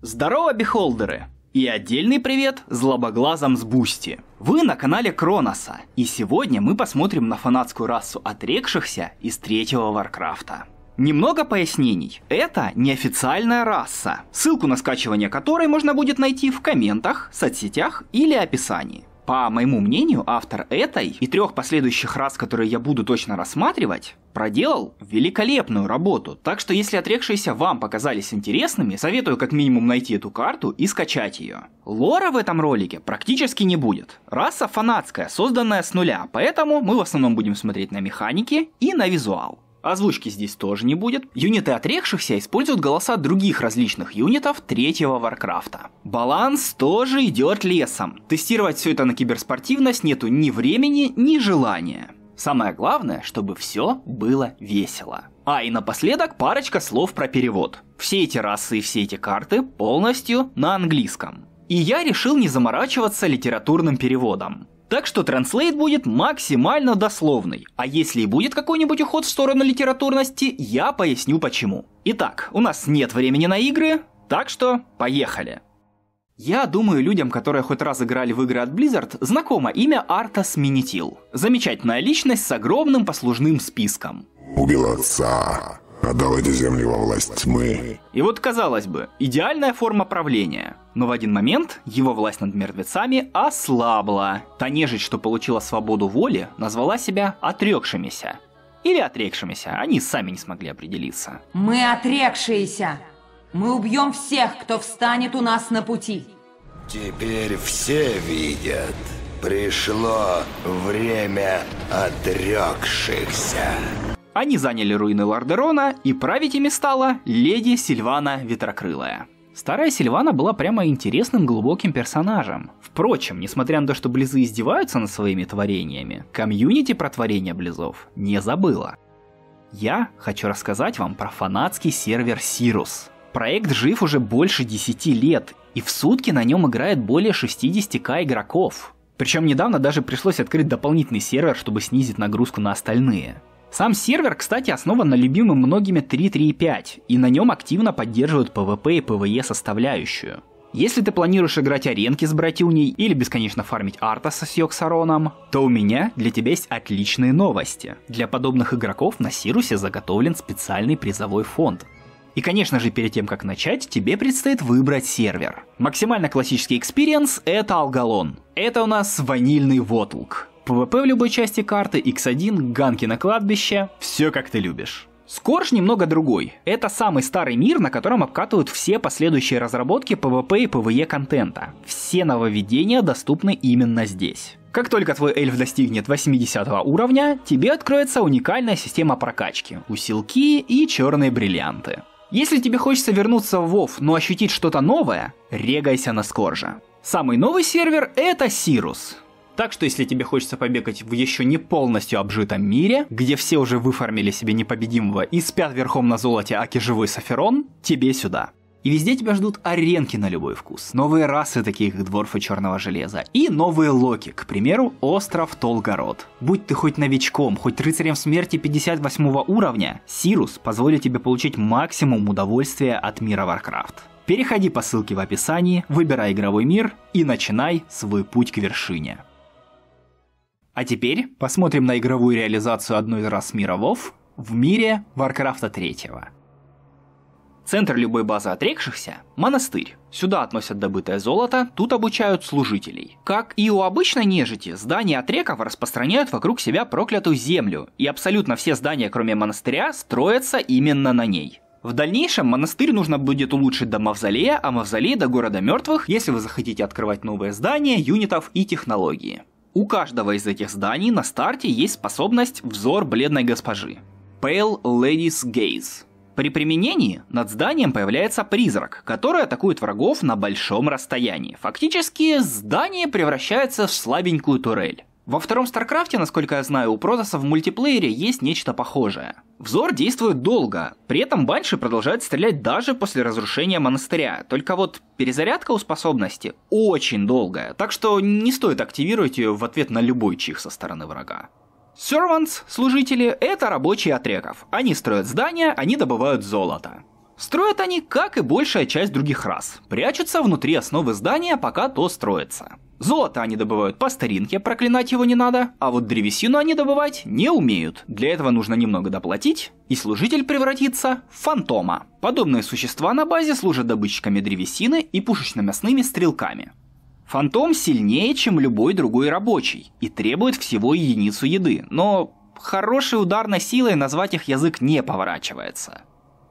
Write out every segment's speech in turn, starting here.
Здорово, бихолдеры! И отдельный привет злобоглазам с Бусти. Вы на канале Кроноса, и сегодня мы посмотрим на фанатскую расу отрекшихся из третьего Варкрафта. Немного пояснений. Это неофициальная раса, ссылку на скачивание которой можно будет найти в комментах, соцсетях или описании. По моему мнению, автор этой и трех последующих раз, которые я буду точно рассматривать, проделал великолепную работу. Так что если отрекшиеся вам показались интересными, советую как минимум найти эту карту и скачать ее. Лора в этом ролике практически не будет. Раса фанатская, созданная с нуля, поэтому мы в основном будем смотреть на механики и на визуал. Озвучки здесь тоже не будет. Юниты отрекшихся используют голоса других различных юнитов третьего Варкрафта. Баланс тоже идет лесом. Тестировать все это на киберспортивность нету ни времени, ни желания. Самое главное, чтобы все было весело. А и напоследок парочка слов про перевод. Все эти расы и все эти карты полностью на английском. И я решил не заморачиваться литературным переводом. Так что транслейт будет максимально дословный, а если и будет какой-нибудь уход в сторону литературности, я поясню почему. Итак, у нас нет времени на игры, так что поехали. Я думаю, людям, которые хоть раз играли в игры от Blizzard, знакомо имя Артас Минитил. Замечательная личность с огромным послужным списком. Убил отца, отдал а эти земли во власть тьмы. И вот, казалось бы, идеальная форма правления. Но в один момент его власть над мертвецами ослабла. Та нежить, что получила свободу воли, назвала себя отрекшимися. Или отрекшимися, они сами не смогли определиться. Мы отрекшиеся. Мы убьем всех, кто встанет у нас на пути. Теперь все видят. Пришло время отрекшихся. Они заняли руины Лордерона, и править ими стала леди Сильвана Ветрокрылая. Старая Сильвана была прямо интересным глубоким персонажем. Впрочем, несмотря на то, что Близы издеваются над своими творениями, комьюнити про творения Близов не забыла. Я хочу рассказать вам про фанатский сервер Сирус. Проект жив уже больше 10 лет, и в сутки на нем играет более 60к игроков. Причем недавно даже пришлось открыть дополнительный сервер, чтобы снизить нагрузку на остальные. Сам сервер, кстати, основан на любимом многими 3.3.5, и на нем активно поддерживают PvP и PvE составляющую. Если ты планируешь играть аренки с братюней или бесконечно фармить арта со Сьоксароном, то у меня для тебя есть отличные новости. Для подобных игроков на Сирусе заготовлен специальный призовой фонд, и, конечно же, перед тем, как начать, тебе предстоит выбрать сервер. Максимально классический экспириенс — это Алгалон. Это у нас ванильный вотлк. ПВП в любой части карты, X1, ганки на кладбище, все как ты любишь. Скорж немного другой. Это самый старый мир, на котором обкатывают все последующие разработки PvP и PvE контента. Все нововведения доступны именно здесь. Как только твой эльф достигнет 80 уровня, тебе откроется уникальная система прокачки, усилки и черные бриллианты. Если тебе хочется вернуться в WoW, но ощутить что-то новое, регайся на Скоржа. Самый новый сервер — это Сирус. Так что, если тебе хочется побегать в еще не полностью обжитом мире, где все уже выформили себе непобедимого и спят верхом на золоте аки живой Саферон, тебе сюда. И везде тебя ждут аренки на любой вкус, новые расы, таких как Дворфы Черного Железа, и новые Локи, к примеру, остров Толгород. Будь ты хоть новичком, хоть рыцарем смерти 58 уровня, Сирус позволит тебе получить максимум удовольствия от мира Варкрафт. Переходи по ссылке в описании, выбирай игровой мир и начинай свой путь к вершине. А теперь посмотрим на игровую реализацию одной из рас мира Вов в мире Варкрафта 3. Центр любой базы отрекшихся – монастырь. Сюда относят добытое золото, тут обучают служителей. Как и у обычной нежити, здания отреков распространяют вокруг себя проклятую землю, и абсолютно все здания, кроме монастыря, строятся именно на ней. В дальнейшем монастырь нужно будет улучшить до мавзолея, а мавзолей до города мертвых, если вы захотите открывать новые здания, юнитов и технологии. У каждого из этих зданий на старте есть способность «Взор бледной госпожи» – Pale Lady's Gaze. При применении над зданием появляется призрак, который атакует врагов на большом расстоянии. Фактически здание превращается в слабенькую турель. Во втором StarCraft, насколько я знаю, у Протаса в мультиплеере есть нечто похожее. Взор действует долго, при этом Банши продолжает стрелять даже после разрушения монастыря, только вот перезарядка у способности очень долгая, так что не стоит активировать ее в ответ на любой чих со стороны врага. Servants, служители, это рабочие отреков. Они строят здания, они добывают золото. Строят они, как и большая часть других рас, прячутся внутри основы здания, пока то строится. Золото они добывают по старинке, проклинать его не надо, а вот древесину они добывать не умеют. Для этого нужно немного доплатить, и служитель превратится в фантома. Подобные существа на базе служат добытчиками древесины и пушечно-мясными стрелками. Фантом сильнее, чем любой другой рабочий, и требует всего единицу еды, но хорошей ударной силой назвать их язык не поворачивается.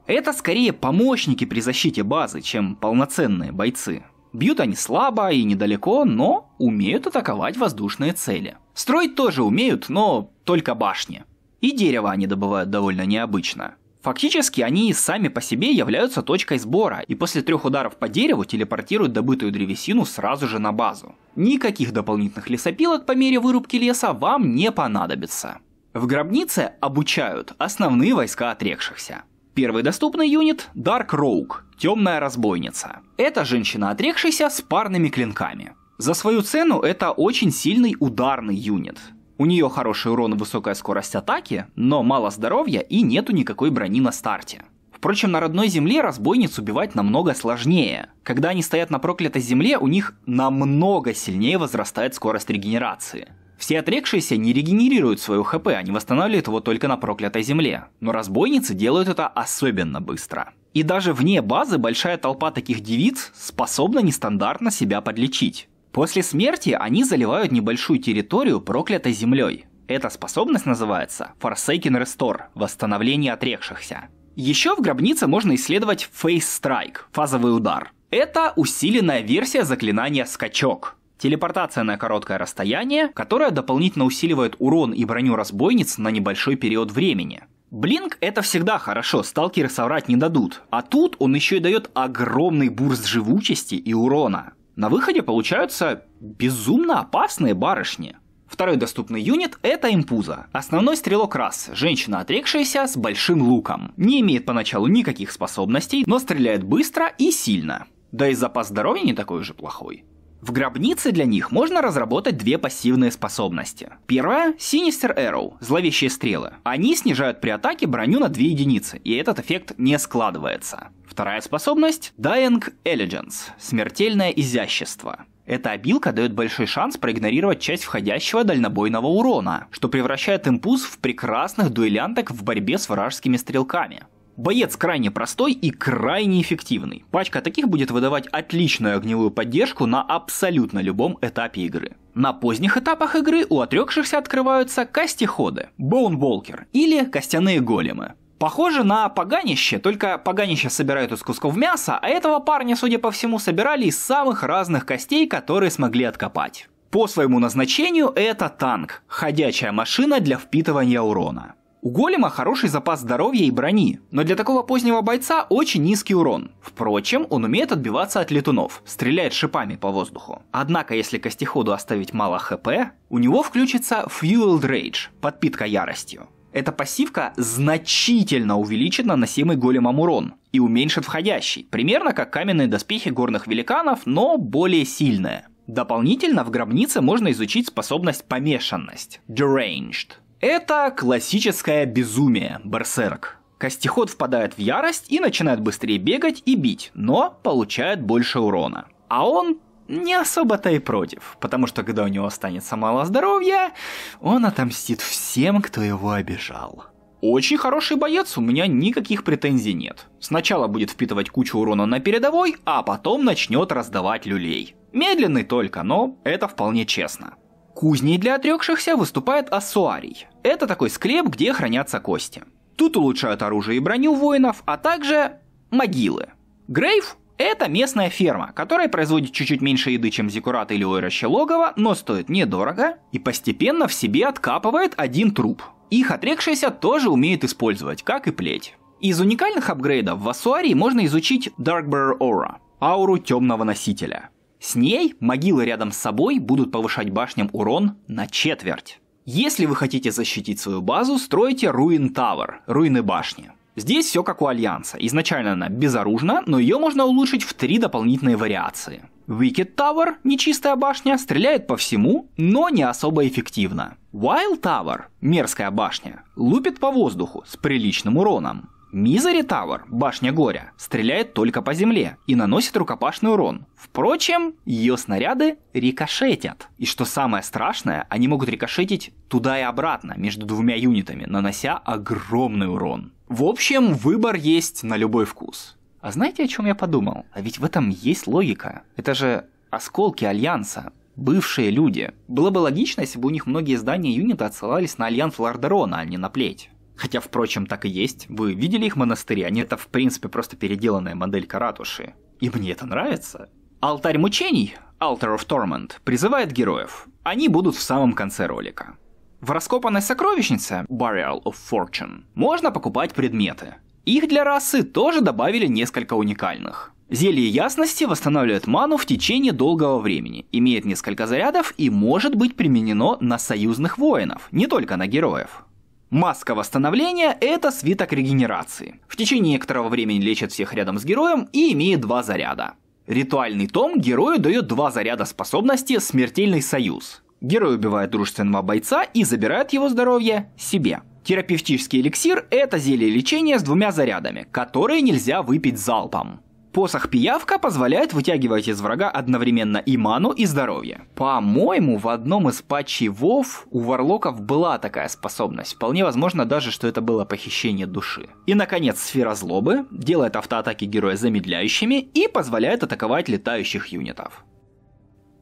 Это скорее помощники при защите базы, чем полноценные бойцы. Бьют они слабо и недалеко, но умеют атаковать воздушные цели. Строить тоже умеют, но только башни. И дерево они добывают довольно необычно. Фактически они сами по себе являются точкой сбора, и после трех ударов по дереву телепортируют добытую древесину сразу же на базу. Никаких дополнительных лесопилок по мере вырубки леса вам не понадобится. В гробнице обучают основные войска отрекшихся. Первый доступный юнит – Dark Rogue, темная разбойница. Это женщина, отрекшаяся с парными клинками. За свою цену это очень сильный ударный юнит. У нее хороший урон и высокая скорость атаки, но мало здоровья и нету никакой брони на старте. Впрочем, на родной земле разбойниц убивать намного сложнее. Когда они стоят на проклятой земле, у них намного сильнее возрастает скорость регенерации. Все отрекшиеся не регенерируют свою ХП, они восстанавливают его только на проклятой земле. Но разбойницы делают это особенно быстро. И даже вне базы большая толпа таких девиц способна нестандартно себя подлечить. После смерти они заливают небольшую территорию проклятой землей. Эта способность называется Forsaken Restore – восстановление отрекшихся. Еще в гробнице можно исследовать Face Strike – фазовый удар. Это усиленная версия заклинания «Скачок», Телепортация на короткое расстояние, которая дополнительно усиливает урон и броню разбойниц на небольшой период времени. Блинк это всегда хорошо, сталкеры соврать не дадут. А тут он еще и дает огромный бурст живучести и урона. На выходе получаются безумно опасные барышни. Второй доступный юнит — это импуза. Основной стрелок раз, женщина, отрекшаяся с большим луком. Не имеет поначалу никаких способностей, но стреляет быстро и сильно. Да и запас здоровья не такой уже плохой. В гробнице для них можно разработать две пассивные способности. Первая — Sinister Arrow, зловещие стрелы. Они снижают при атаке броню на 2 единицы, и этот эффект не складывается. Вторая способность — Dying Elegance, смертельное изящество. Эта обилка дает большой шанс проигнорировать часть входящего дальнобойного урона, что превращает импульс в прекрасных дуэлянток в борьбе с вражескими стрелками. Боец крайне простой и крайне эффективный. Пачка таких будет выдавать отличную огневую поддержку на абсолютно любом этапе игры. На поздних этапах игры у отрекшихся открываются кастиходы, боунболкер или костяные големы. Похоже на поганище, только поганище собирают из кусков мяса, а этого парня, судя по всему, собирали из самых разных костей, которые смогли откопать. По своему назначению это танк, ходячая машина для впитывания урона. У голема хороший запас здоровья и брони, но для такого позднего бойца очень низкий урон. Впрочем, он умеет отбиваться от летунов, стреляет шипами по воздуху. Однако, если костеходу оставить мало хп, у него включится Fueled Rage – подпитка яростью. Эта пассивка значительно увеличит наносимый големом урон и уменьшит входящий, примерно как каменные доспехи горных великанов, но более сильная. Дополнительно в гробнице можно изучить способность помешанность – Deranged – это классическое безумие, берсерк. Костеход впадает в ярость и начинает быстрее бегать и бить, но получает больше урона. А он не особо-то и против, потому что когда у него останется мало здоровья, он отомстит всем, кто его обижал. Очень хороший боец, у меня никаких претензий нет. Сначала будет впитывать кучу урона на передовой, а потом начнет раздавать люлей. Медленный только, но это вполне честно. Кузней для отрекшихся выступает ассуарий. Это такой склеп, где хранятся кости. Тут улучшают оружие и броню воинов, а также могилы. Грейв – это местная ферма, которая производит чуть-чуть меньше еды, чем Зикурат или Ойроща логово, но стоит недорого и постепенно в себе откапывает один труп. Их отрекшиеся тоже умеют использовать, как и плеть. Из уникальных апгрейдов в ассуарии можно изучить Darkbearer Aura – ауру темного носителя – с ней могилы рядом с собой будут повышать башням урон на четверть. Если вы хотите защитить свою базу, стройте Руин Тауэр, руины башни. Здесь все как у Альянса. Изначально она безоружна, но ее можно улучшить в три дополнительные вариации. Wicked Tower, нечистая башня, стреляет по всему, но не особо эффективно. Wild Tower, мерзкая башня, лупит по воздуху с приличным уроном. Мизери Тауэр, башня горя, стреляет только по земле и наносит рукопашный урон. Впрочем, ее снаряды рикошетят. И что самое страшное, они могут рикошетить туда и обратно, между двумя юнитами, нанося огромный урон. В общем, выбор есть на любой вкус. А знаете, о чем я подумал? А ведь в этом есть логика. Это же осколки Альянса, бывшие люди. Было бы логично, если бы у них многие здания юнита отсылались на Альянс Лардарона, а не на плеть. Хотя, впрочем, так и есть. Вы видели их монастыри? Они это, в принципе, просто переделанная моделька ратуши. И мне это нравится. Алтарь мучений, Altar of Torment, призывает героев. Они будут в самом конце ролика. В раскопанной сокровищнице Burial of Fortune можно покупать предметы. Их для расы тоже добавили несколько уникальных. Зелье ясности восстанавливает ману в течение долгого времени, имеет несколько зарядов и может быть применено на союзных воинов, не только на героев. Маска восстановления — это свиток регенерации. В течение некоторого времени лечит всех рядом с героем и имеет два заряда. Ритуальный том герою дает два заряда способности «Смертельный союз». Герой убивает дружественного бойца и забирает его здоровье себе. Терапевтический эликсир – это зелье лечения с двумя зарядами, которые нельзя выпить залпом. Посох пиявка позволяет вытягивать из врага одновременно и ману, и здоровье. По-моему, в одном из патчей Вов у варлоков была такая способность. Вполне возможно даже, что это было похищение души. И, наконец, сфера злобы делает автоатаки героя замедляющими и позволяет атаковать летающих юнитов.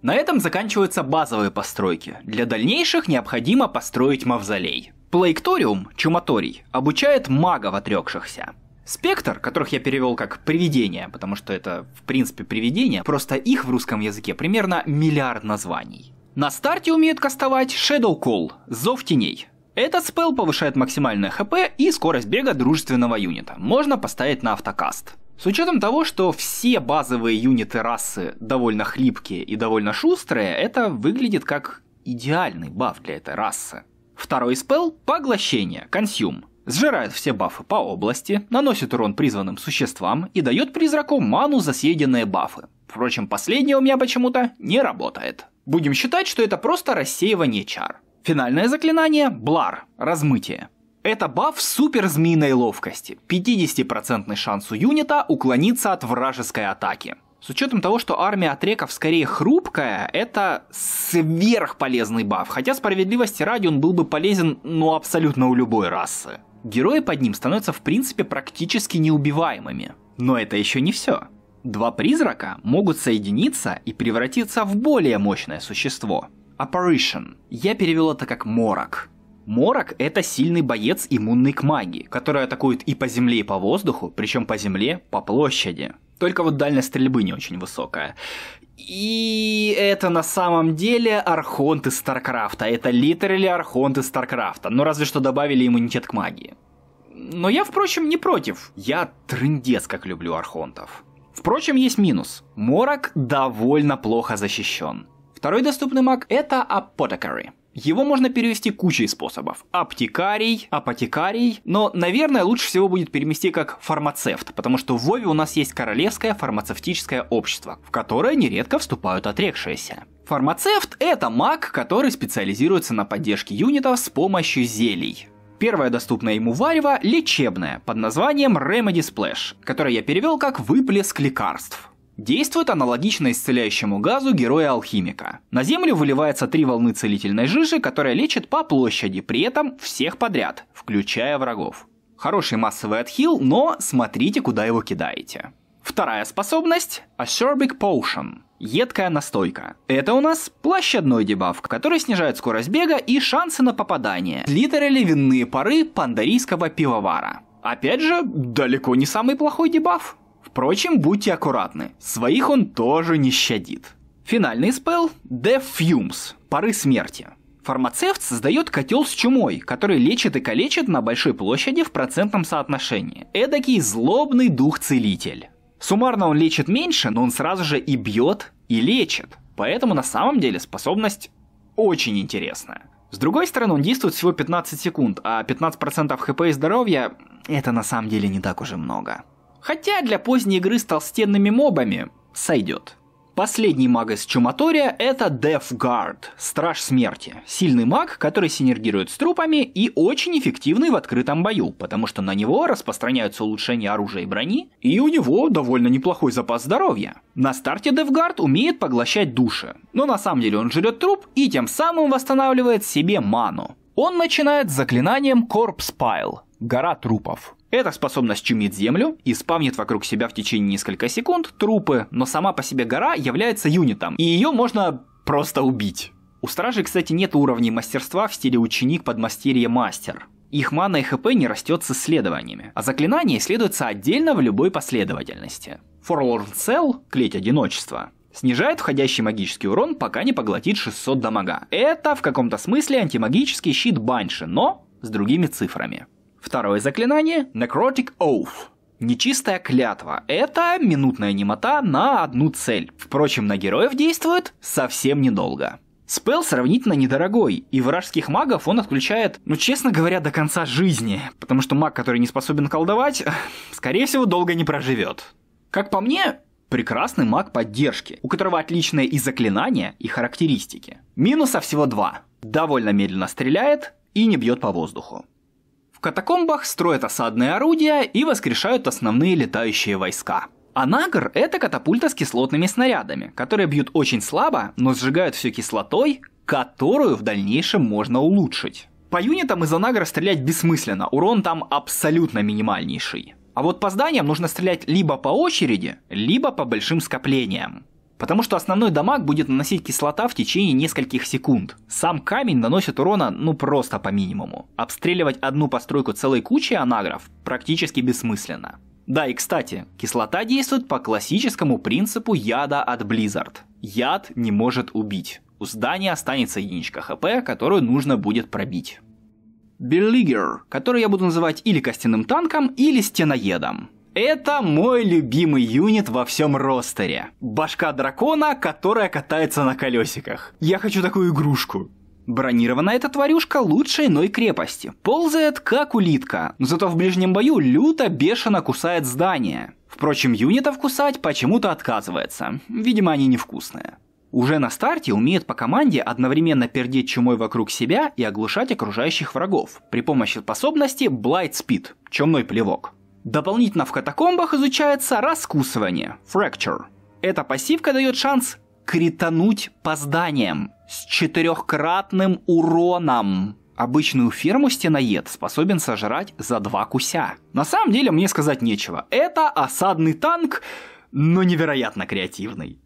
На этом заканчиваются базовые постройки. Для дальнейших необходимо построить мавзолей. Плейкториум, Чуматорий, обучает магов отрекшихся. Спектр, которых я перевел как привидения, потому что это, в принципе, привидения, просто их в русском языке примерно миллиард названий. На старте умеет кастовать Shadow Call, Зов Теней. Этот спелл повышает максимальное хп и скорость бега дружественного юнита. Можно поставить на автокаст. С учетом того, что все базовые юниты расы довольно хлипкие и довольно шустрые, это выглядит как идеальный баф для этой расы. Второй спелл – поглощение, консюм сжирает все бафы по области, наносит урон призванным существам и дает призраку ману за съеденные бафы. Впрочем, последнее у меня почему-то не работает. Будем считать, что это просто рассеивание чар. Финальное заклинание – Блар, размытие. Это баф супер змеиной ловкости, 50% шанс у юнита уклониться от вражеской атаки. С учетом того, что армия отреков скорее хрупкая, это сверхполезный баф. Хотя справедливости ради он был бы полезен, ну, абсолютно у любой расы. Герои под ним становятся в принципе практически неубиваемыми. Но это еще не все. Два призрака могут соединиться и превратиться в более мощное существо. Apparition. Я перевел это как морок. Морок — это сильный боец, иммунный к магии, который атакует и по земле, и по воздуху, причем по земле по площади. Только вот дальность стрельбы не очень высокая. И это на самом деле Архонт из Старкрафта. Это литерали Архонт из Старкрафта. Но ну, разве что добавили иммунитет к магии. Но я, впрочем, не против. Я трындец как люблю Архонтов. Впрочем, есть минус. Морок довольно плохо защищен. Второй доступный маг — это Apothecary. Его можно перевести кучей способов. Аптекарий, апотекарий, но, наверное, лучше всего будет перевести как фармацевт, потому что в Вове у нас есть королевское фармацевтическое общество, в которое нередко вступают отрекшиеся. Фармацевт – это маг, который специализируется на поддержке юнитов с помощью зелий. Первое доступное ему варево – лечебное, под названием Remedy Splash, которое я перевел как «выплеск лекарств». Действует аналогично исцеляющему газу героя-алхимика. На землю выливается три волны целительной жижи, которая лечит по площади, при этом всех подряд, включая врагов. Хороший массовый отхил, но смотрите, куда его кидаете. Вторая способность – Acerbic Potion – едкая настойка. Это у нас площадной дебаф, который снижает скорость бега и шансы на попадание. Литерали винные пары пандарийского пивовара. Опять же, далеко не самый плохой дебаф. Впрочем, будьте аккуратны, своих он тоже не щадит. Финальный спелл – Death Fumes – пары смерти. Фармацевт создает котел с чумой, который лечит и калечит на большой площади в процентном соотношении. Эдакий злобный дух-целитель. Суммарно он лечит меньше, но он сразу же и бьет, и лечит. Поэтому на самом деле способность очень интересная. С другой стороны, он действует всего 15 секунд, а 15% хп и здоровья – это на самом деле не так уже много. Хотя для поздней игры с толстенными мобами сойдет. Последний маг из Чуматория — это Death Guard, Страж Смерти. Сильный маг, который синергирует с трупами и очень эффективный в открытом бою, потому что на него распространяются улучшения оружия и брони, и у него довольно неплохой запас здоровья. На старте Death Guard умеет поглощать души, но на самом деле он жрет труп и тем самым восстанавливает себе ману. Он начинает с заклинанием Corpse Pile — гора трупов. Эта способность чумит землю и спавнит вокруг себя в течение нескольких секунд трупы, но сама по себе гора является юнитом, и ее можно просто убить. У стражей, кстати, нет уровней мастерства в стиле ученик под мастерье мастер. Их мана и хп не растет с исследованиями, а заклинания исследуются отдельно в любой последовательности. Forlorn Cell, клеть одиночества, снижает входящий магический урон, пока не поглотит 600 дамага. Это в каком-то смысле антимагический щит Банши, но с другими цифрами. Второе заклинание — Necrotic Oath. Нечистая клятва — это минутная немота на одну цель. Впрочем, на героев действует совсем недолго. Спел сравнительно недорогой, и вражеских магов он отключает, ну, честно говоря, до конца жизни, потому что маг, который не способен колдовать, скорее всего, долго не проживет. Как по мне, прекрасный маг поддержки, у которого отличные и заклинания, и характеристики. Минуса всего два. Довольно медленно стреляет и не бьет по воздуху катакомбах строят осадные орудия и воскрешают основные летающие войска. А Анагр – это катапульта с кислотными снарядами, которые бьют очень слабо, но сжигают все кислотой, которую в дальнейшем можно улучшить. По юнитам из Анагра стрелять бессмысленно, урон там абсолютно минимальнейший. А вот по зданиям нужно стрелять либо по очереди, либо по большим скоплениям. Потому что основной дамаг будет наносить кислота в течение нескольких секунд. Сам камень наносит урона ну просто по минимуму. Обстреливать одну постройку целой кучей анагров практически бессмысленно. Да, и кстати, кислота действует по классическому принципу яда от Blizzard. Яд не может убить. У здания останется единичка хп, которую нужно будет пробить. Беллигер, который я буду называть или костяным танком, или стеноедом. Это мой любимый юнит во всем ростере. Башка дракона, которая катается на колесиках. Я хочу такую игрушку. Бронированная эта тварюшка лучшей иной крепости. Ползает как улитка, но зато в ближнем бою люто бешено кусает здание. Впрочем, юнитов кусать почему-то отказывается. Видимо, они невкусные. Уже на старте умеет по команде одновременно пердеть чумой вокруг себя и оглушать окружающих врагов при помощи способности Blight Speed – чумной плевок. Дополнительно в катакомбах изучается раскусывание, fracture. Эта пассивка дает шанс критануть по зданиям с четырехкратным уроном. Обычную ферму стеноед способен сожрать за два куся. На самом деле мне сказать нечего. Это осадный танк, но невероятно креативный.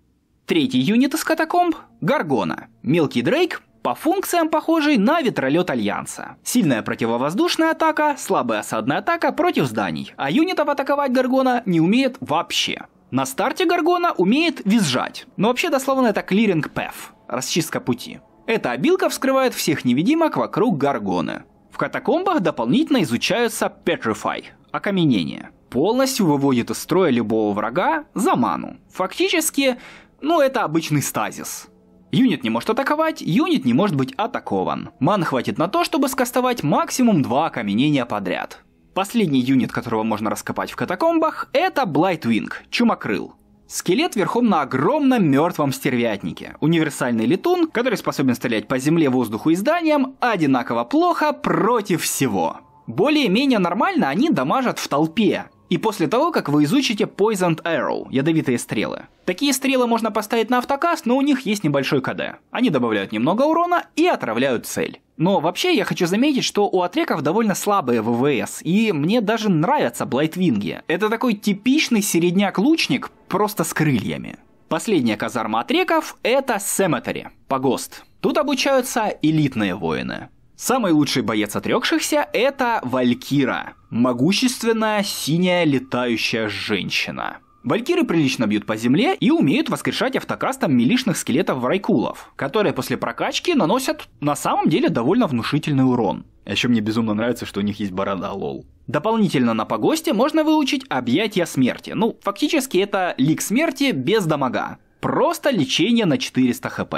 Третий юнит из катакомб – Гаргона. Мелкий Дрейк по функциям похожий на ветролет Альянса. Сильная противовоздушная атака, слабая осадная атака против зданий, а юнитов атаковать Гаргона не умеет вообще. На старте Гаргона умеет визжать, но вообще дословно это клиринг path, расчистка пути. Эта обилка вскрывает всех невидимок вокруг Гаргоны. В катакомбах дополнительно изучаются Petrify – окаменение. Полностью выводит из строя любого врага за ману. Фактически, ну это обычный стазис. Юнит не может атаковать, юнит не может быть атакован. Ман хватит на то, чтобы скастовать максимум два окаменения подряд. Последний юнит, которого можно раскопать в катакомбах, это Блайтвинг, Чумокрыл. Скелет верхом на огромном мертвом стервятнике. Универсальный летун, который способен стрелять по земле, воздуху и зданиям, одинаково плохо против всего. Более-менее нормально они дамажат в толпе, и после того, как вы изучите Poisoned Arrow, ядовитые стрелы. Такие стрелы можно поставить на автокаст, но у них есть небольшой КД. Они добавляют немного урона и отравляют цель. Но вообще я хочу заметить, что у отреков довольно слабые ВВС, и мне даже нравятся блайтвинги. Это такой типичный середняк-лучник, просто с крыльями. Последняя казарма отреков — это Cemetery, погост. Тут обучаются элитные воины. Самый лучший боец отрекшихся — это Валькира. Могущественная синяя летающая женщина. Валькиры прилично бьют по земле и умеют воскрешать автокастом милишных скелетов врайкулов, которые после прокачки наносят на самом деле довольно внушительный урон. А еще мне безумно нравится, что у них есть борода лол. Дополнительно на погосте можно выучить объятия смерти. Ну, фактически это лик смерти без дамага. Просто лечение на 400 хп.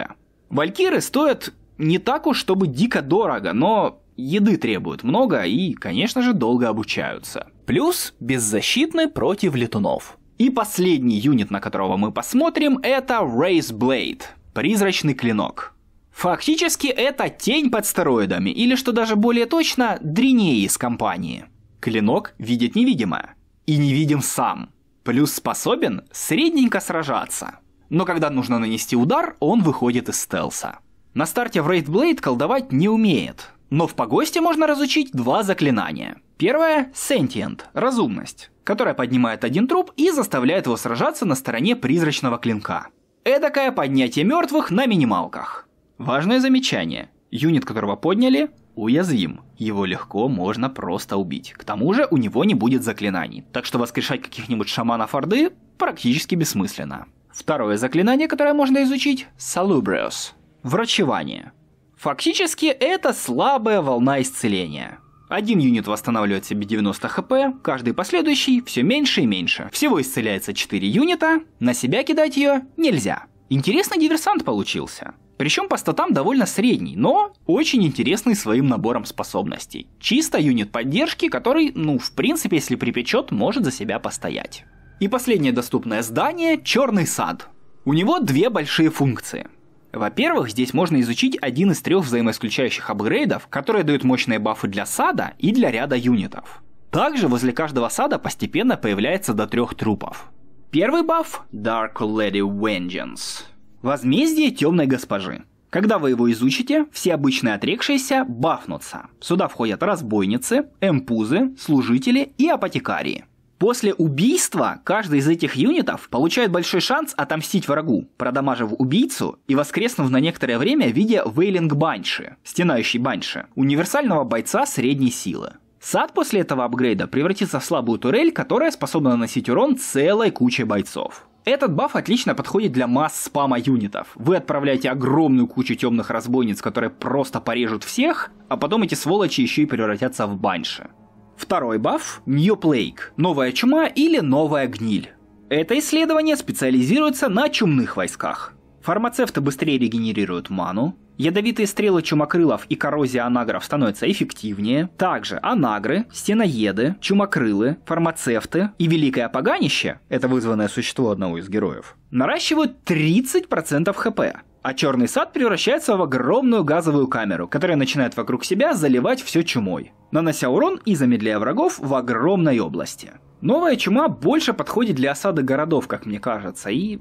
Валькиры стоят не так уж, чтобы дико дорого, но еды требуют много и, конечно же, долго обучаются. Плюс беззащитны против летунов. И последний юнит, на которого мы посмотрим, это Race Blade – призрачный клинок. Фактически это тень под стероидами, или что даже более точно, дринеи из компании. Клинок видит невидимое. И невидим сам. Плюс способен средненько сражаться. Но когда нужно нанести удар, он выходит из стелса. На старте в Raid Blade колдовать не умеет, но в погосте можно разучить два заклинания. Первое – Sentient – разумность, которая поднимает один труп и заставляет его сражаться на стороне призрачного клинка. Эдакое поднятие мертвых на минималках. Важное замечание. Юнит, которого подняли, уязвим. Его легко можно просто убить. К тому же у него не будет заклинаний, так что воскрешать каких-нибудь шаманов Орды практически бессмысленно. Второе заклинание, которое можно изучить – Salubrious. Врачевание. Фактически это слабая волна исцеления. Один юнит восстанавливает себе 90 хп, каждый последующий все меньше и меньше. Всего исцеляется 4 юнита, на себя кидать ее нельзя. Интересный диверсант получился. Причем по статам довольно средний, но очень интересный своим набором способностей. Чисто юнит поддержки, который, ну, в принципе, если припечет, может за себя постоять. И последнее доступное здание — Черный сад. У него две большие функции — во-первых, здесь можно изучить один из трех взаимоисключающих апгрейдов, которые дают мощные бафы для сада и для ряда юнитов. Также возле каждого сада постепенно появляется до трех трупов. Первый баф – Dark Lady Vengeance. Возмездие темной госпожи. Когда вы его изучите, все обычные отрекшиеся бафнутся. Сюда входят разбойницы, эмпузы, служители и апотекарии. После убийства каждый из этих юнитов получает большой шанс отомстить врагу, продамажив убийцу и воскреснув на некоторое время в виде Вейлинг Банши, стенающий Банши, универсального бойца средней силы. Сад после этого апгрейда превратится в слабую турель, которая способна наносить урон целой куче бойцов. Этот баф отлично подходит для масс спама юнитов. Вы отправляете огромную кучу темных разбойниц, которые просто порежут всех, а потом эти сволочи еще и превратятся в банши. Второй баф – Ньюплейк – новая чума или новая гниль. Это исследование специализируется на чумных войсках. Фармацевты быстрее регенерируют ману, ядовитые стрелы чумокрылов и коррозия анагров становятся эффективнее, также анагры, стеноеды, чумокрылы, фармацевты и великое поганище, это вызванное существо одного из героев, наращивают 30% хп, а черный сад превращается в огромную газовую камеру, которая начинает вокруг себя заливать все чумой, нанося урон и замедляя врагов в огромной области. Новая чума больше подходит для осады городов, как мне кажется, и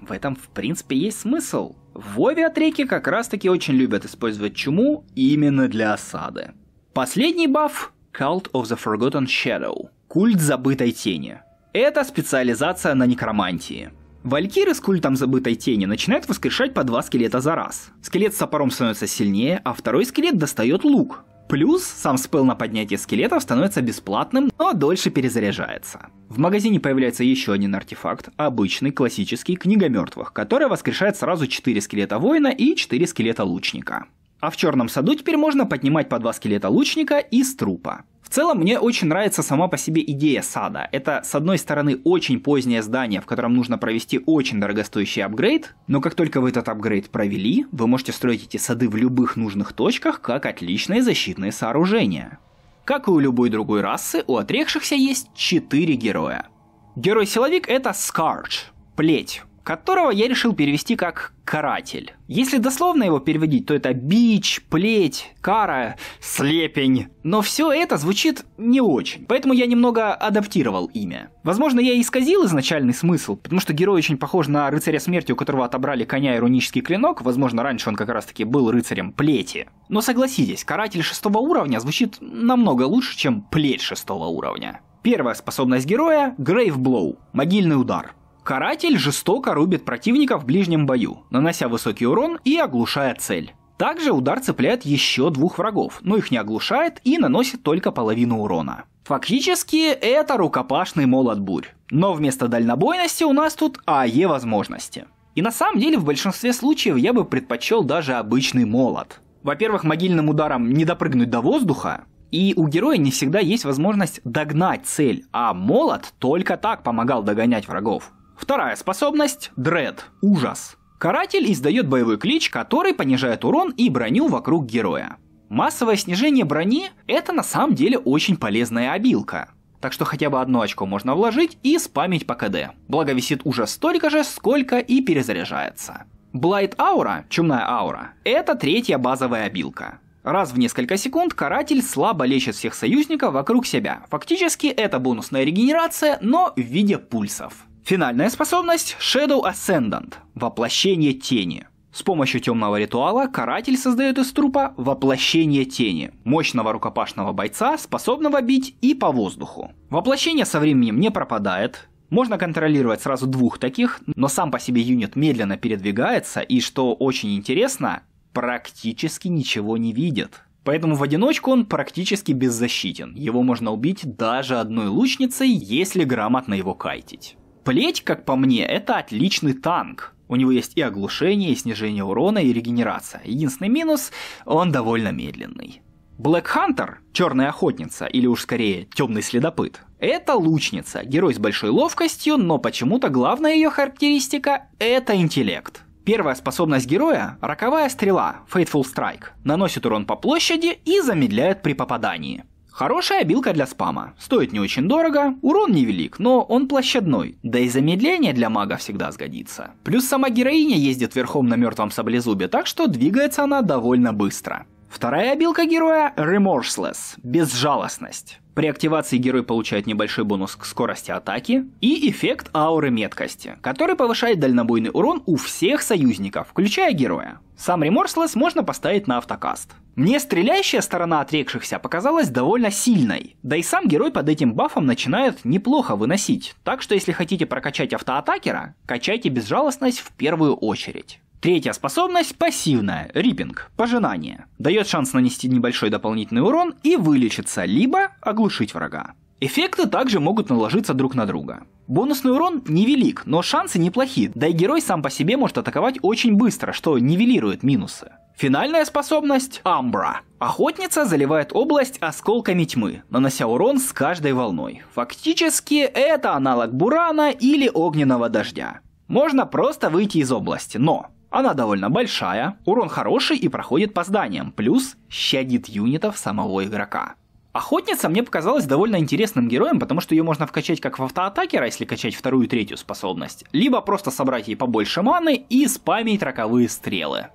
в этом в принципе есть смысл. В Вове от реки как раз таки очень любят использовать чуму именно для осады. Последний баф – Cult of the Forgotten Shadow – культ забытой тени. Это специализация на некромантии – Валькиры с культом забытой тени начинают воскрешать по два скелета за раз. Скелет с топором становится сильнее, а второй скелет достает лук. Плюс сам спел на поднятие скелетов становится бесплатным, но дольше перезаряжается. В магазине появляется еще один артефакт, обычный классический книга мертвых, которая воскрешает сразу 4 скелета воина и 4 скелета лучника. А в черном саду теперь можно поднимать по два скелета лучника из трупа целом, мне очень нравится сама по себе идея сада. Это, с одной стороны, очень позднее здание, в котором нужно провести очень дорогостоящий апгрейд, но как только вы этот апгрейд провели, вы можете строить эти сады в любых нужных точках, как отличные защитные сооружения. Как и у любой другой расы, у отрекшихся есть четыре героя. Герой-силовик — это Скардж, плеть которого я решил перевести как «каратель». Если дословно его переводить, то это бич, плеть, кара, слепень. Но все это звучит не очень, поэтому я немного адаптировал имя. Возможно, я исказил изначальный смысл, потому что герой очень похож на рыцаря смерти, у которого отобрали коня и рунический клинок, возможно, раньше он как раз-таки был рыцарем плети. Но согласитесь, каратель шестого уровня звучит намного лучше, чем плеть шестого уровня. Первая способность героя — Грейв Блоу, могильный удар. Каратель жестоко рубит противника в ближнем бою, нанося высокий урон и оглушая цель. Также удар цепляет еще двух врагов, но их не оглушает и наносит только половину урона. Фактически это рукопашный молот бурь. Но вместо дальнобойности у нас тут АЕ возможности. И на самом деле в большинстве случаев я бы предпочел даже обычный молот. Во-первых, могильным ударом не допрыгнуть до воздуха, и у героя не всегда есть возможность догнать цель, а молот только так помогал догонять врагов. Вторая способность – Дред – ужас. Каратель издает боевой клич, который понижает урон и броню вокруг героя. Массовое снижение брони – это на самом деле очень полезная обилка. Так что хотя бы одно очко можно вложить и спамить по КД. Благо висит Ужас столько же, сколько и перезаряжается. Блайт Аура, чумная аура, это третья базовая обилка. Раз в несколько секунд каратель слабо лечит всех союзников вокруг себя. Фактически это бонусная регенерация, но в виде пульсов. Финальная способность – Shadow Ascendant – воплощение тени. С помощью темного ритуала каратель создает из трупа воплощение тени, мощного рукопашного бойца, способного бить и по воздуху. Воплощение со временем не пропадает, можно контролировать сразу двух таких, но сам по себе юнит медленно передвигается и, что очень интересно, практически ничего не видит. Поэтому в одиночку он практически беззащитен, его можно убить даже одной лучницей, если грамотно его кайтить. Плеть, как по мне, это отличный танк. У него есть и оглушение, и снижение урона, и регенерация. Единственный минус – он довольно медленный. Блэк Хантер, черная охотница, или уж скорее темный следопыт, это лучница, герой с большой ловкостью, но почему-то главная ее характеристика – это интеллект. Первая способность героя – роковая стрела, Fateful Strike, наносит урон по площади и замедляет при попадании. Хорошая обилка для спама. Стоит не очень дорого, урон невелик, но он площадной. Да и замедление для мага всегда сгодится. Плюс сама героиня ездит верхом на мертвом саблезубе, так что двигается она довольно быстро. Вторая обилка героя – Remorseless – безжалостность. При активации герой получает небольшой бонус к скорости атаки и эффект ауры меткости, который повышает дальнобойный урон у всех союзников, включая героя. Сам Remorseless можно поставить на автокаст. Мне стреляющая сторона отрекшихся показалась довольно сильной, да и сам герой под этим бафом начинает неплохо выносить, так что если хотите прокачать автоатакера, качайте безжалостность в первую очередь. Третья способность пассивная, рипинг, пожинание. Дает шанс нанести небольшой дополнительный урон и вылечиться, либо оглушить врага. Эффекты также могут наложиться друг на друга. Бонусный урон невелик, но шансы неплохи, да и герой сам по себе может атаковать очень быстро, что нивелирует минусы. Финальная способность – Амбра. Охотница заливает область осколками тьмы, нанося урон с каждой волной. Фактически это аналог Бурана или Огненного Дождя. Можно просто выйти из области, но она довольно большая, урон хороший и проходит по зданиям, плюс щадит юнитов самого игрока. Охотница мне показалась довольно интересным героем, потому что ее можно вкачать как в автоатакера, если качать вторую и третью способность, либо просто собрать ей побольше маны и спамить роковые стрелы.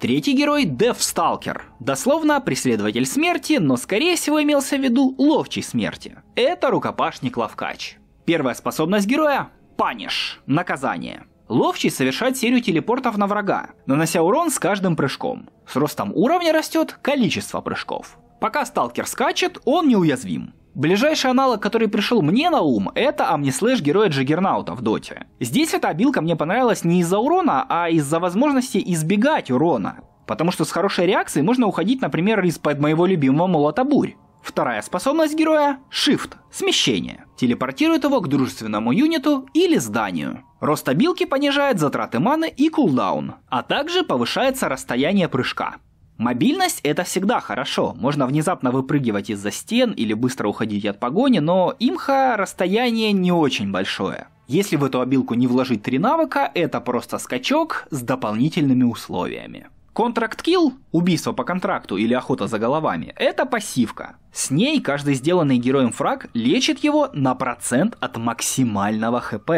Третий герой — Девсталкер. Дословно преследователь смерти, но скорее всего имелся в виду ловчий смерти. Это рукопашник-ловкач. Первая способность героя — паниш, наказание. Ловчий совершает серию телепортов на врага, нанося урон с каждым прыжком. С ростом уровня растет количество прыжков. Пока сталкер скачет, он неуязвим. Ближайший аналог, который пришел мне на ум, это Амнислэш героя Джиггернаута в доте. Здесь эта обилка мне понравилась не из-за урона, а из-за возможности избегать урона. Потому что с хорошей реакцией можно уходить, например, из-под моего любимого молота бурь. Вторая способность героя – Shift – смещение. Телепортирует его к дружественному юниту или зданию. Рост обилки понижает затраты маны и кулдаун, а также повышается расстояние прыжка. Мобильность – это всегда хорошо. Можно внезапно выпрыгивать из-за стен или быстро уходить от погони, но имха расстояние не очень большое. Если в эту обилку не вложить три навыка, это просто скачок с дополнительными условиями. Контракт килл, убийство по контракту или охота за головами, это пассивка. С ней каждый сделанный героем фраг лечит его на процент от максимального хп.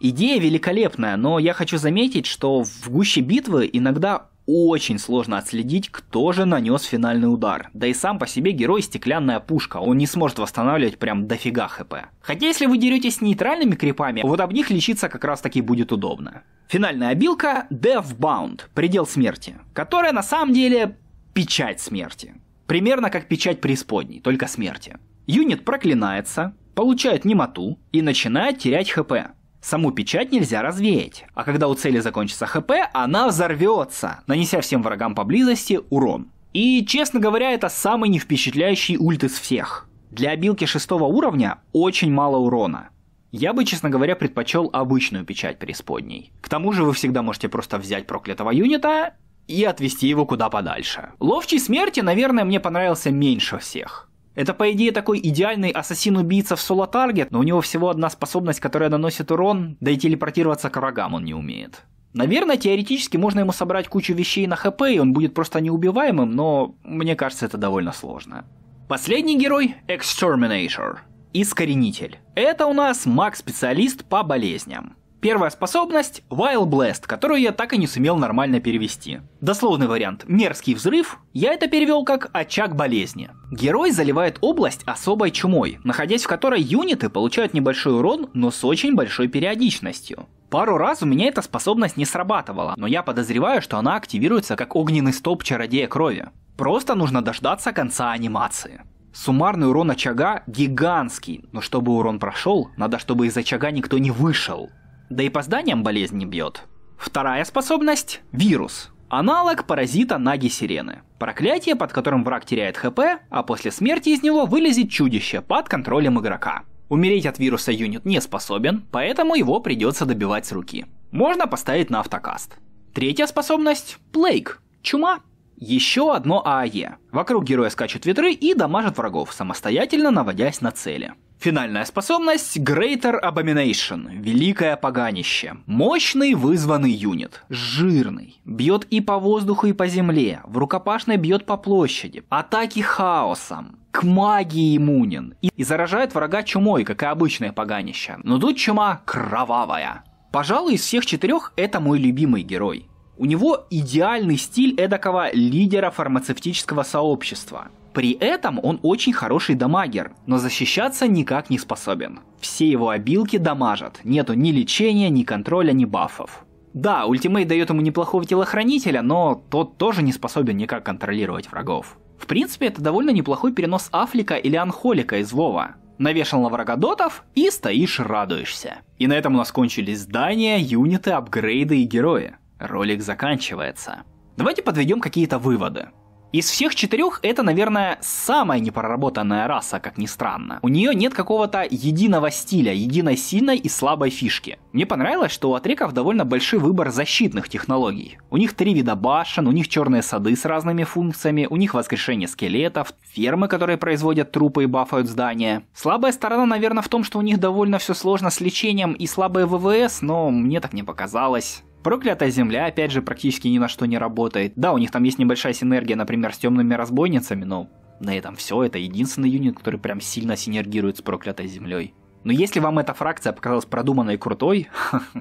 Идея великолепная, но я хочу заметить, что в гуще битвы иногда очень сложно отследить, кто же нанес финальный удар. Да и сам по себе герой стеклянная пушка, он не сможет восстанавливать прям дофига хп. Хотя если вы деретесь с нейтральными крипами, вот об них лечиться как раз таки будет удобно. Финальная обилка Death Bound, предел смерти, которая на самом деле печать смерти. Примерно как печать преисподней, только смерти. Юнит проклинается, получает немоту и начинает терять хп. Саму печать нельзя развеять, а когда у цели закончится ХП, она взорвется, нанеся всем врагам поблизости урон. И, честно говоря, это самый не впечатляющий ульт из всех. Для обилки шестого уровня очень мало урона. Я бы, честно говоря, предпочел обычную печать преисподней. К тому же вы всегда можете просто взять проклятого юнита и отвести его куда подальше. Ловчий смерти, наверное, мне понравился меньше всех. Это, по идее, такой идеальный ассасин-убийца в соло-таргет, но у него всего одна способность, которая наносит урон, да и телепортироваться к врагам он не умеет. Наверное, теоретически можно ему собрать кучу вещей на хп, и он будет просто неубиваемым, но мне кажется, это довольно сложно. Последний герой — Exterminator. Искоренитель. Это у нас маг-специалист по болезням. Первая способность — Wild Blast, которую я так и не сумел нормально перевести. Дословный вариант — мерзкий взрыв, я это перевел как «очаг болезни». Герой заливает область особой чумой, находясь в которой юниты получают небольшой урон, но с очень большой периодичностью. Пару раз у меня эта способность не срабатывала, но я подозреваю, что она активируется как огненный стоп чародея крови. Просто нужно дождаться конца анимации. Суммарный урон очага гигантский, но чтобы урон прошел, надо чтобы из очага никто не вышел да и по зданиям болезнь не бьет. Вторая способность – вирус. Аналог паразита Наги Сирены. Проклятие, под которым враг теряет ХП, а после смерти из него вылезет чудище под контролем игрока. Умереть от вируса юнит не способен, поэтому его придется добивать с руки. Можно поставить на автокаст. Третья способность – плейк. Чума. Еще одно ААЕ. Вокруг героя скачут ветры и дамажат врагов, самостоятельно наводясь на цели. Финальная способность Greater Abomination – Великое Поганище. Мощный вызванный юнит. Жирный. Бьет и по воздуху, и по земле. В рукопашной бьет по площади. Атаки хаосом к магии иммунен и, и заражает врага чумой, как и обычное поганище. Но тут чума кровавая. Пожалуй, из всех четырех это мой любимый герой. У него идеальный стиль эдакого лидера фармацевтического сообщества. При этом он очень хороший дамагер, но защищаться никак не способен. Все его обилки дамажат, нету ни лечения, ни контроля, ни бафов. Да, ультимейт дает ему неплохого телохранителя, но тот тоже не способен никак контролировать врагов. В принципе, это довольно неплохой перенос Афлика или Анхолика из Вова. Навешал на врага дотов и стоишь радуешься. И на этом у нас кончились здания, юниты, апгрейды и герои. Ролик заканчивается. Давайте подведем какие-то выводы. Из всех четырех это, наверное, самая непроработанная раса, как ни странно. У нее нет какого-то единого стиля, единой сильной и слабой фишки. Мне понравилось, что у атреков довольно большой выбор защитных технологий. У них три вида башен, у них черные сады с разными функциями, у них воскрешение скелетов, фермы, которые производят трупы и бафают здания. Слабая сторона, наверное, в том, что у них довольно все сложно с лечением и слабые ВВС, но мне так не показалось. Проклятая земля, опять же, практически ни на что не работает. Да, у них там есть небольшая синергия, например, с темными разбойницами, но на этом все. Это единственный юнит, который прям сильно синергирует с проклятой землей. Но если вам эта фракция показалась продуманной и крутой,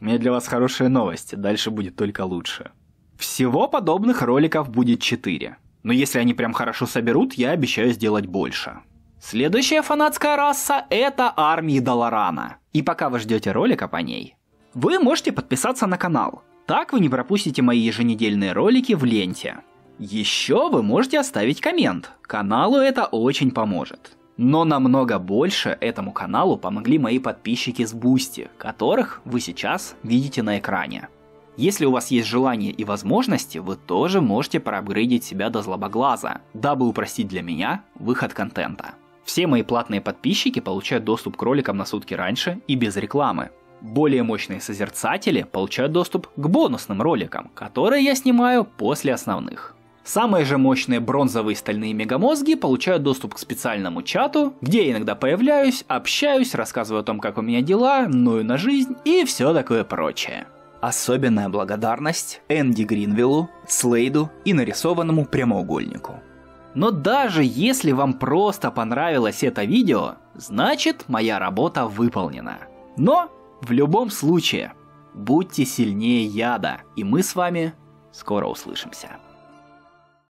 у меня для вас хорошие новости, дальше будет только лучше. Всего подобных роликов будет 4. Но если они прям хорошо соберут, я обещаю сделать больше. Следующая фанатская раса – это армии Даларана, И пока вы ждете ролика по ней, вы можете подписаться на канал, так вы не пропустите мои еженедельные ролики в ленте. Еще вы можете оставить коммент, каналу это очень поможет. Но намного больше этому каналу помогли мои подписчики с Бусти, которых вы сейчас видите на экране. Если у вас есть желание и возможности, вы тоже можете проапгрейдить себя до злобоглаза, дабы упростить для меня выход контента. Все мои платные подписчики получают доступ к роликам на сутки раньше и без рекламы. Более мощные созерцатели получают доступ к бонусным роликам, которые я снимаю после основных. Самые же мощные бронзовые стальные мегамозги получают доступ к специальному чату, где я иногда появляюсь, общаюсь, рассказываю о том, как у меня дела, ную на жизнь и все такое прочее. Особенная благодарность Энди Гринвиллу, Слейду и нарисованному прямоугольнику. Но даже если вам просто понравилось это видео, значит моя работа выполнена. Но в любом случае, будьте сильнее яда, и мы с вами скоро услышимся.